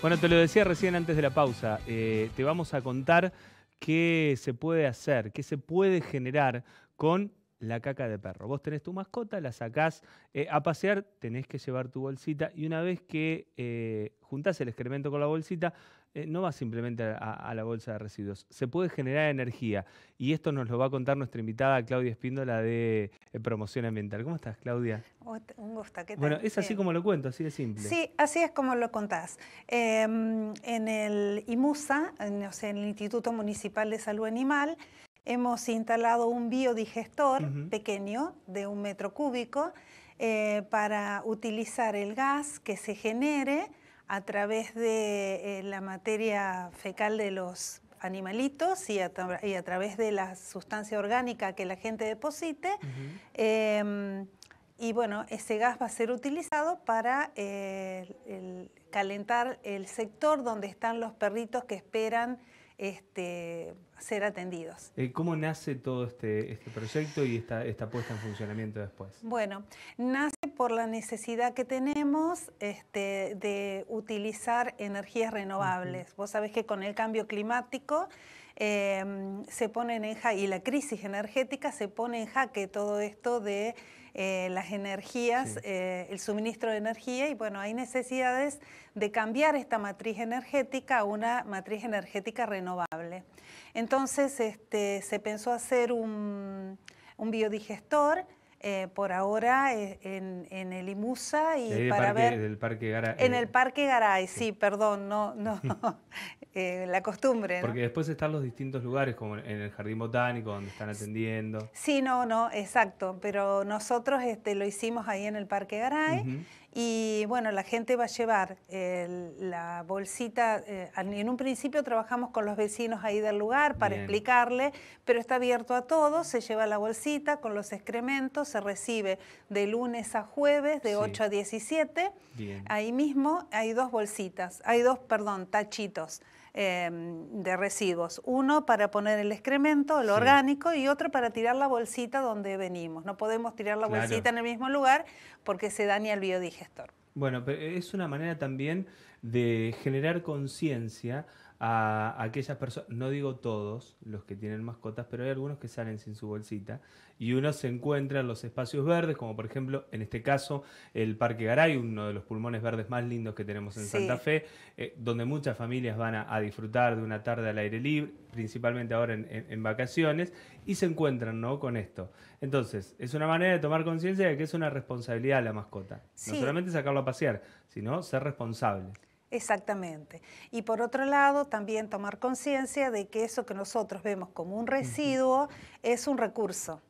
Bueno, te lo decía recién antes de la pausa, eh, te vamos a contar qué se puede hacer, qué se puede generar con la caca de perro. Vos tenés tu mascota, la sacás eh, a pasear, tenés que llevar tu bolsita y una vez que juntas eh, juntás el excremento con la bolsita, eh, no va simplemente a, la bolsa de residuos, se puede generar energía. Y esto nos lo va a contar nuestra invitada Claudia Espíndola de eh, Promoción Ambiental. ¿Cómo estás, Claudia? Oh, un gusto, Bueno, es así como lo cuento, así de simple. Sí, así es como lo contás. Em, en el IMUSA, en, el Instituto Municipal de Salud Animal, hemos instalado un biodigestor pequeño de un metro cúbico eh, para utilizar el gas que se genere a través de eh, la materia fecal de los animalitos y a, través de la sustancia orgánica que la gente deposite. Em, y bueno, ese gas va a ser utilizado para eh, calentar el sector donde están los perritos que esperan este, ser atendidos. Eh, ¿Cómo nace todo este, este proyecto y esta, puesta en funcionamiento después? Bueno, nace por la necesidad que tenemos este, de utilizar energías renovables. Vos sabés que con el cambio climático em, se pone en jaque, y la crisis energética se pone en jaque todo esto de eh, las energías, eh, el suministro de energía y bueno, hay necesidades de cambiar esta matriz energética a una matriz energética renovable. Entonces este, se pensó hacer un, un biodigestor eh, por ahora eh, en, el IMUSA y para parque, ver... el parque Garay. En el eh, Parque Garay, sí, perdón, no, no la costumbre. Porque después están los distintos lugares, como en el Jardín Botánico, donde están atendiendo. Sí, no, no, exacto, pero nosotros este, lo hicimos ahí en el Parque Garay y bueno, la gente va a llevar la bolsita. Eh, en un principio trabajamos con los vecinos ahí del lugar para explicarle, pero está abierto a todos. Se lleva la bolsita con los excrementos, se recibe de lunes a jueves, de 8 a 17. Ahí mismo hay dos bolsitas, hay dos, perdón, tachitos. Em, de residuos. Uno para poner el excremento, el orgánico, y otro para tirar la bolsita donde venimos. No podemos tirar la bolsita en el mismo lugar porque se daña el biodigestor. Bueno, pero es una manera también de generar conciencia a aquellas personas, no digo todos los que tienen mascotas, pero hay algunos que salen sin su bolsita y uno se encuentra en los espacios verdes, como por ejemplo en este caso el Parque Garay, uno de los pulmones verdes más lindos que tenemos en Santa Fe, eh, donde muchas familias van a, disfrutar de una tarde al aire libre, principalmente ahora en, vacaciones, y se encuentran ¿no? con esto. Entonces, es una manera de tomar conciencia de que es una responsabilidad la mascota, no solamente sacarlo a pasear, sino ser responsable. Exactamente. Y por otro lado, también tomar conciencia de que eso que nosotros vemos como un residuo es un recurso,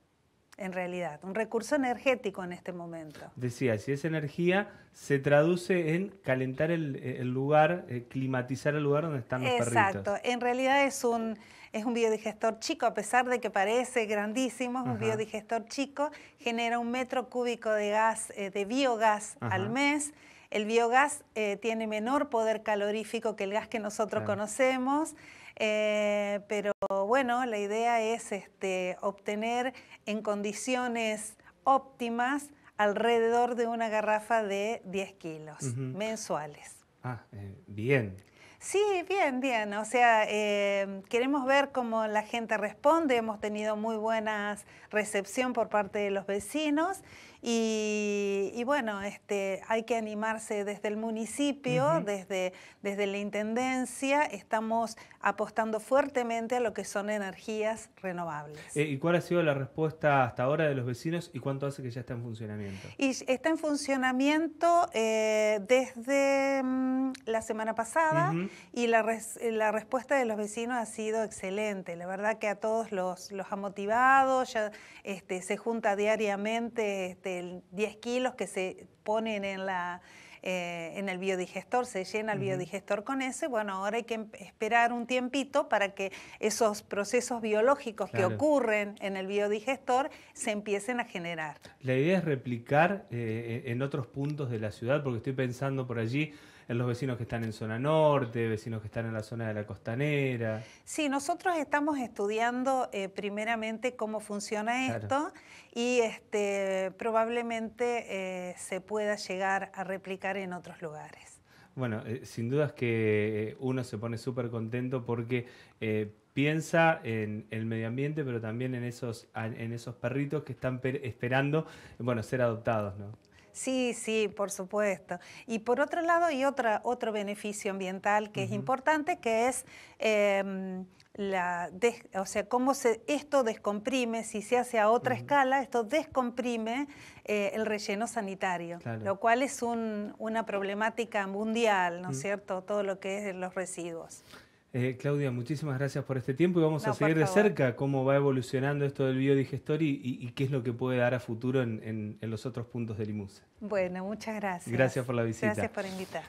en realidad, un recurso energético en este momento. Decía, si esa energía se traduce en calentar el, lugar, eh, climatizar el lugar donde están los perritos. Exacto. En realidad es un, es un biodigestor chico, a pesar de que parece grandísimo, es un biodigestor chico, genera un metro cúbico de gas, eh, de biogás al mes el biogás eh, tiene menor poder calorífico que el gas que nosotros conocemos, eh, pero bueno, la idea es este, obtener en condiciones óptimas alrededor de una garrafa de 10 kilos mensuales. Ah, eh, bien. Sí, bien, bien. O sea, em, queremos ver cómo la gente responde. Hemos tenido muy buenas recepción por parte de los vecinos y, bueno, este, hay que animarse desde el municipio, desde, desde la Intendencia, estamos apostando fuertemente a lo que son energías renovables. Eh, ¿Y cuál ha sido la respuesta hasta ahora de los vecinos y cuánto hace que ya está en funcionamiento? Y está en funcionamiento eh, desde mm, la semana pasada y la, la respuesta de los vecinos ha sido excelente. La verdad que a todos los, los ha motivado, ya este, se junta diariamente. Este, 10 kilos que se ponen en la, eh, en el biodigestor, se llena el biodigestor con ese, bueno, ahora hay que esperar un tiempito para que esos procesos biológicos que ocurren en el biodigestor se empiecen a generar. La idea es replicar eh, en otros puntos de la ciudad, porque estoy pensando por allí, en los vecinos que están en zona norte, vecinos que están en la zona de la costanera. Sí, nosotros estamos estudiando eh, primeramente cómo funciona esto y este, probablemente eh, se pueda llegar a replicar en otros lugares. Bueno, eh, sin duda es que uno se pone súper contento porque piensa en el medio ambiente, pero también en esos, en esos perritos que están esperando bueno, ser adoptados, ¿no? Sí, sí, por supuesto. Y por otro lado hay otra, otro beneficio ambiental que es importante, que es em, la o sea, cómo se, esto descomprime, si se hace a otra escala, esto descomprime eh, el relleno sanitario, lo cual es una problemática mundial, ¿no es cierto? Todo lo que es los residuos. Eh, Claudia, muchísimas gracias por este tiempo y vamos a seguir de cerca cómo va evolucionando esto del biodigestor y, qué es lo que puede dar a futuro en, los otros puntos de Limusa. Bueno, muchas gracias. Gracias por la visita. Gracias por invitar.